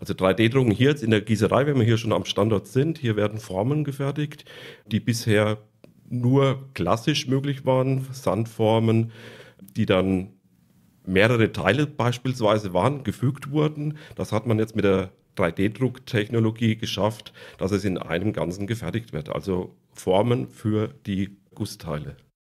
Also 3D-Drucken hier jetzt in der Gießerei, wenn wir hier schon am Standort sind, hier werden Formen gefertigt, die bisher nur klassisch möglich waren, Sandformen, die dann mehrere Teile beispielsweise waren, gefügt wurden. Das hat man jetzt mit der 3D-Drucktechnologie geschafft, dass es in einem Ganzen gefertigt wird. Also Formen für die Gussteile.